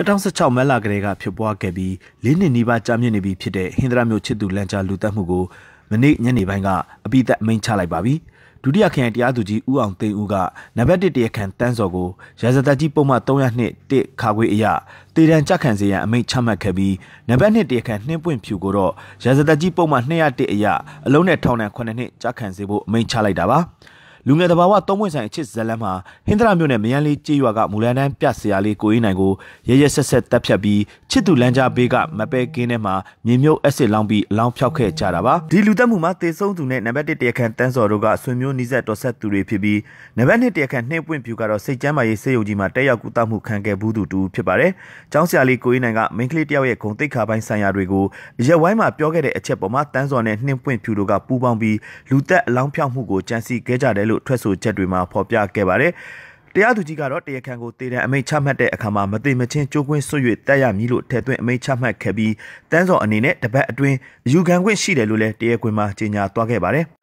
2016မတ်လကတည်းကဖြစ်ပွားခဲ့ပြီး၄နှစ်နီးပါးကြာမြင့်နေပြီဖြစ်တဲ့ဟင်္ဒရာမျိုးချစ်သူလန်ချာလူတက်မှုကိုမနေ့ညနေပိုင်းကအပိသက်အမိန့်ချလိုက်ပါပြီ။ဒုတိယခရိုင်တရားသူကြီးဦးအောင်သိန်းဦးကနံပါတ်1တရားခံတန်းစော်ကိုရာဇသက်ကြီးပုံမှန်302တစ်ခါခွေအရတေတံကြခံစေရန်အမိန့်ချမှတ်ခဲ့ပြီးနံပါတ်2တရားခံနှင်းပွင့်ဖြူကိုတော့ရာဇသက်ကြီးပုံမှန်201အရအလုံးနဲ့ထောင်နဲ့9နှစ်ကြခံစေဖို့အမိန့်ချလိုက်တာပါ။လူငယ်တဘာဝသုံးပွင့်ဆိုင်အချစ်ဇလန်းမှာဟင်္ဒရာမြို့နယ်မယန်းလေးကြေးရွာကမူလန်တန်းပြဆရာလေးကိုအေးနိုင်ကိုရရဆက်ဆက်တပ်ဖြတ်ပြီးချစ်သူလမ်းကြားဘေးကမပဲကင်းထဲမှာမြေမြုပ်အက်စစ်လောင်းပြီးလောင်းဖြောက်ခဲ့ကြတာပါဒီလူတက်မှုမှာတေဆုံးသူနဲ့နံပါတ်1တရခန်တန်းစော်တို့ကဆွေမျိုးနီးစပ်တော်ဆက်သူတွေဖြစ်ပြီးနံပါတ်2တရခန်နှိမ့်ပွင့်ဖြူကတော့စိတ်ကျမ်းမာရေးစေယုံကြီးမှာတက်ရောက်ကူတာမှုခံခဲ့ဘူးသူတူဖြစ်ပါတယ်။ကျောင်းဆရာလေးကိုအေးနိုင်ကမိန်းကလေးတယောက်ရဲ့ဂုံတိတ်ခါပိုင်းဆိုင်ရာတွေကိုရက်ဝိုင်းမှာပြောခဲ့တဲ့အချက်ပေါ်မှာတန်းစော်နဲ့နှိမ့်ပွင့်ဖြူတို့ကပူးပေါင်းပြီးလူတက်အလောင်းဖြောက်မှုကိုကြံစီခဲ့ကြတယ်လို့ထွက်ဆိုချက်တွေမှာဖော်ပြခဲ့ပါတယ်။တရားသူကြီးကတော့တရားခံကိုတည်တဲ့အမိန့်ချမှတ်တဲ့အခါမှာမသိမချင်းကြိုးကွင်းဆွ၍တက်ရမည်လို့ထည့်သွင်းအမိန့်ချမှတ်ခဲ့ပြီးတန်းစော်အနေနဲ့တပတ်အတွင်းယူခံခွင့်ရှိတယ်လို့လည်းတရားခွင်မှာကြေညာသွားခဲ့ပါတယ်။